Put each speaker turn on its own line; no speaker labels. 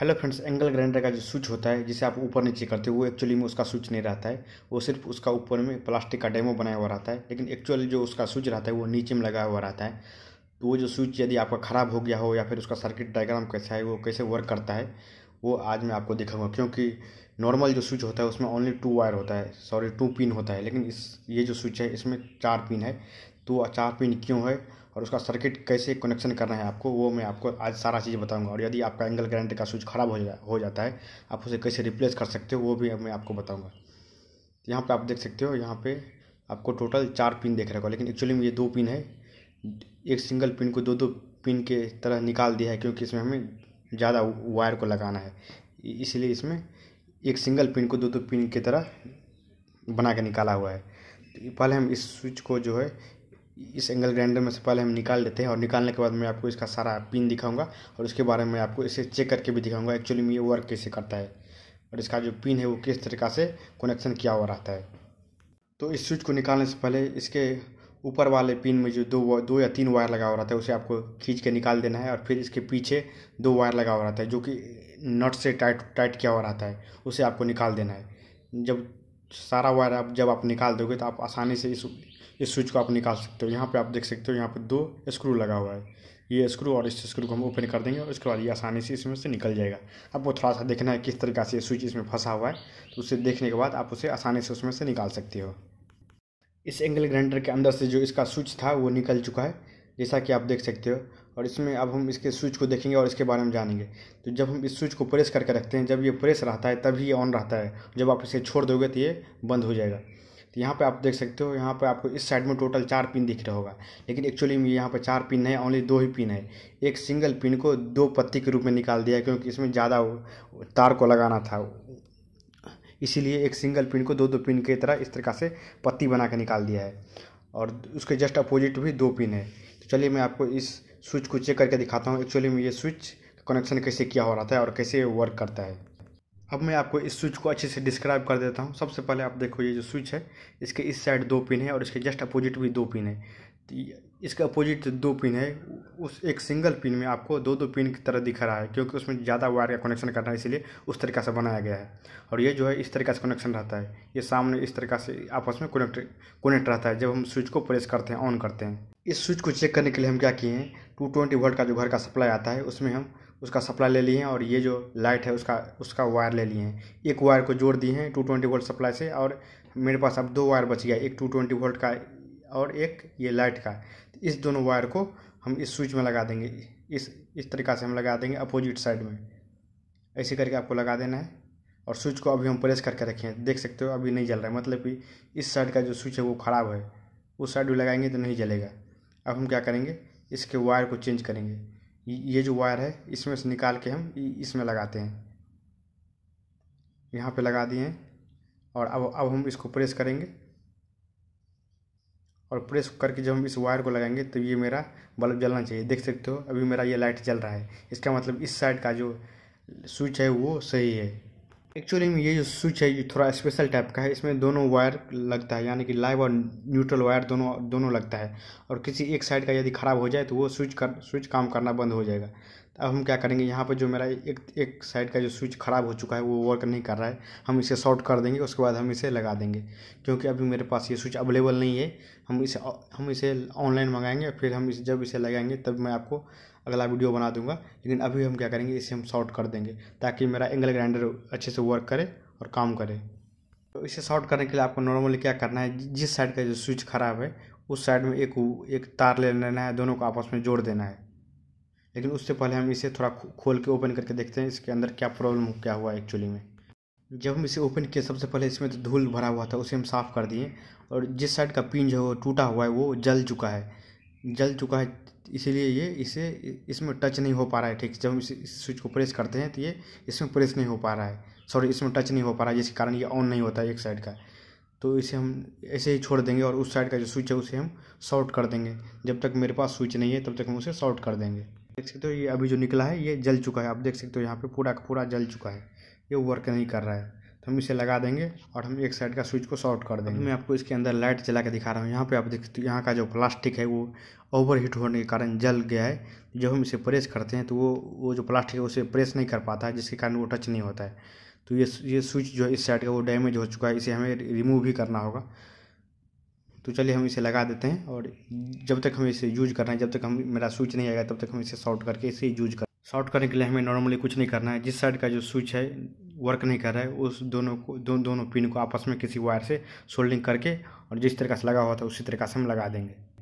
hello friends angle grinder का जो switch होता है जिसे आप ऊपर नीचे करते हो वो एक्चुअली में उसका स्विच नहीं रहता है वो सिर्फ उसका ऊपर में प्लास्टिक का डेमो बनाया हुआ रहता है लेकिन एक्चुअल जो उसका स्विच रहता है वो नीचे में लगाया हुआ रहता है तो वो जो स्विच यदि आपका ख़राब हो गया हो या फिर उसका सर्किट डायग्राम कैसा है वो कैसे वर्क करता है वो आज मैं आपको दिखाऊंगा क्योंकि नॉर्मल जो स्विच होता है उसमें ओनली टू वायर होता है सॉरी टू पिन होता है लेकिन इस ये जो स्विच है इसमें चार पिन है तो चार पिन क्यों है और उसका सर्किट कैसे कनेक्शन करना है आपको वो मैं आपको आज सारा चीज़ बताऊंगा और यदि आपका एंगल ग्रैंड का स्विच ख़राब हो जा हो जाता है आप उसे कैसे रिप्लेस कर सकते हो वो भी मैं आपको बताऊँगा यहाँ पर आप देख सकते हो यहाँ पर आपको टोटल चार पिन देख रहे हो लेकिन एक्चुअली में ये दो पिन है एक सिंगल पिन को दो दो पिन के तरह निकाल दिया है क्योंकि इसमें हमें ज़्यादा वायर को लगाना है इसलिए इसमें एक सिंगल पिन को दो दो पिन की तरह बना के निकाला हुआ है तो पहले हम इस स्विच को जो है इस एंगल ग्राइंडर में से पहले हम निकाल लेते हैं और निकालने के बाद मैं आपको इसका सारा पिन दिखाऊंगा और उसके बारे में आपको इसे चेक करके भी दिखाऊंगा एक्चुअली में ये वर्क कैसे करता है और इसका जो पिन है वो किस तरीका से कनेक्शन किया हुआ रहता है तो इस स्विच को निकालने से पहले इसके ऊपर वाले पिन में जो दो दो या तीन वायर लगा हुआ रहता है उसे आपको खींच के निकाल देना है और फिर इसके पीछे दो वायर लगा हुआ रहता है जो कि नट से टाइट टाइट किया हुआ रहता है उसे आपको निकाल देना है जब सारा वायर आप जब आप निकाल दोगे तो आप आसानी से इस इस स्विच को आप निकाल सकते हो यहाँ पे आप देख सकते हो यहाँ पे दो स्क्रू लगा हुआ है ये स्क्रू और इस स्क्रू को हम ओपन कर देंगे और इसके बाद ये आसानी से इसमें से निकल जाएगा आपको थोड़ा सा देखना है किस तरीके से स्विच इसमें फंसा हुआ है तो उसे देखने के बाद आप उसे आसानी से उसमें से निकाल सकते हो इस एंगल ग्राइंडर के अंदर से जो इसका स्विच था वो निकल चुका है जैसा कि आप देख सकते हो और इसमें अब हम इसके स्विच को देखेंगे और इसके बारे में जानेंगे तो जब हम इस स्विच को प्रेस करके रखते हैं जब ये प्रेस रहता है तभी ये ऑन रहता है जब आप इसे छोड़ दोगे तो ये बंद हो जाएगा तो यहाँ पे आप देख सकते हो यहाँ पे आपको इस साइड में टोटल चार पिन दिख रहा होगा लेकिन एक्चुअली में यहाँ पर चार पिन है ओनली दो ही पिन है एक सिंगल पिन को दो पत्ती के रूप में निकाल दिया क्योंकि इसमें ज़्यादा तार को लगाना था इसीलिए एक सिंगल पिन को दो दो पिन की तरह इस तरह से पत्ती बना निकाल दिया है और उसके जस्ट अपोजिट भी दो पिन है तो चलिए मैं आपको इस स्विच को चेक करके दिखाता हूँ एक्चुअली में ये स्विच कनेक्शन कैसे किया हो रहा था और कैसे वर्क करता है अब मैं आपको इस स्विच को अच्छे से डिस्क्राइब कर देता हूँ सबसे पहले आप देखो ये जो स्विच है इसके इस साइड दो पिन है और इसके जस्ट अपोजिट भी दो पिन है तो इसके अपोजिट दो पिन है उस एक सिंगल पिन में आपको दो दो पिन की तरह दिख रहा है क्योंकि उसमें ज़्यादा वायर का कनेक्शन करना है इसीलिए उस तरीका से बनाया गया है और ये जो है इस तरीका से कनेक्शन रहता है ये सामने इस तरीका से आपस में कनेक्ट कनेक्ट रहता है जब हम स्विच को प्रेस करते हैं ऑन करते हैं इस स्विच को चेक करने के लिए हम क्या किए हैं टू ट्वेंटी वोल्ट का जो घर का सप्लाई आता है उसमें हम उसका सप्लाई ले लिए हैं और ये जो लाइट है उसका उसका वायर ले लिए हैं एक वायर को जोड़ दिए हैं टू ट्वेंटी वोल्ट सप्लाई से और मेरे पास अब दो वायर बच गया एक टू ट्वेंटी वोल्ट का और एक ये लाइट का इस दोनों वायर को हम इस स्विच में लगा देंगे इस इस तरीका से हम लगा देंगे अपोजिट साइड में ऐसे करके आपको लगा देना है और स्विच को अभी हम प्रेस करके रखे हैं देख सकते हो अभी नहीं जल रहा है मतलब कि इस साइड का जो स्विच है वो ख़राब है उस साइड भी लगाएंगे तो नहीं जलेगा अब हम क्या करेंगे इसके वायर को चेंज करेंगे ये जो वायर है इसमें से निकाल के हम इसमें लगाते हैं यहाँ पे लगा दिए हैं और अब अब हम इसको प्रेस करेंगे और प्रेस करके जब हम इस वायर को लगाएंगे तो ये मेरा बल्ब जलना चाहिए देख सकते हो अभी मेरा ये लाइट जल रहा है इसका मतलब इस साइड का जो स्विच है वो सही है एक्चुअली में ये जो स्विच है ये थोड़ा स्पेशल टाइप का है इसमें दोनों वायर लगता है यानी कि लाइव और न्यूट्रल वायर दोनों दोनों लगता है और किसी एक साइड का यदि ख़राब हो जाए तो वो स्विच कर स्विच काम करना बंद हो जाएगा तो अब हम क्या करेंगे यहाँ पर जो मेरा एक एक साइड का जो स्विच ख़राब हो चुका है वो वर्क नहीं कर रहा है हम इसे शॉर्ट कर देंगे उसके बाद हम इसे लगा देंगे क्योंकि अभी मेरे पास ये स्विच अवेलेबल नहीं है हम इसे हम इसे ऑनलाइन मंगाएंगे फिर हम इसे जब इसे लगाएंगे तब मैं आपको अगला वीडियो बना दूंगा लेकिन अभी हम क्या करेंगे इसे हम शॉर्ट कर देंगे ताकि मेरा एंगल ग्राइंडर अच्छे से वर्क करे और काम करे तो इसे शॉर्ट करने के लिए आपको नॉर्मली क्या करना है जिस साइड का जो स्विच खराब है उस साइड में एक एक तार ले लेना है दोनों को आपस में जोड़ देना है लेकिन उससे पहले हम इसे थोड़ा खोल के ओपन करके देखते हैं इसके अंदर क्या प्रॉब्लम क्या हुआ एक्चुअली में जब हम इसे ओपन किए सबसे पहले इसमें तो धूल भरा हुआ था उसे हम साफ़ कर दिए और जिस साइड का पिन जो है वो टूटा हुआ है वो जल चुका है जल चुका है इसीलिए ये इसे इसमें टच नहीं हो पा रहा है ठीक जब हम इस, स्विच को प्रेस करते हैं तो ये इसमें प्रेस नहीं हो पा रहा है सॉरी इसमें टच नहीं हो पा रहा है जिसके कारण ये ऑन नहीं होता है एक साइड का तो इसे हम ऐसे ही छोड़ देंगे और उस साइड का जो स्विच है उसे हम शॉर्ट कर देंगे जब तक मेरे पास स्विच नहीं है तब तक हम उसे शॉर्ट कर देंगे देख सकते हो ये अभी जो निकला है ये जल चुका है आप देख सकते हो यहाँ पर पूरा का पूरा जल चुका है ये वर्क नहीं कर रहा है तो हम इसे लगा देंगे और हम एक साइड का स्विच को शॉर्ट कर देंगे मैं आपको इसके अंदर लाइट जला के दिखा रहा हूँ यहाँ पे आप देखते यहाँ का जो प्लास्टिक है वो ओवर हीट होने के कारण जल गया है जब हम इसे प्रेस करते हैं तो वो वो जो प्लास्टिक है उसे प्रेस नहीं कर पाता है जिसके कारण वो टच नहीं होता है तो ये ये स्विच जो इस साइड का वो डैमेज हो चुका है इसे हमें रिमूव भी करना होगा तो चलिए हम इसे लगा देते हैं और जब तक हम इसे यूज करना है जब तक हम मेरा स्विच नहीं आएगा तब तक हम इसे शॉर्ट करके इसे यूज कर शॉर्ट करने के लिए हमें नॉर्मली कुछ नहीं करना है जिस साइड का जो स्विच है वर्क नहीं कर रहा है उस दोनों को दो, दोनों पिन को आपस में किसी वायर से सोल्डिंग करके और जिस तरीका से लगा हुआ था उसी तरीका से हम लगा देंगे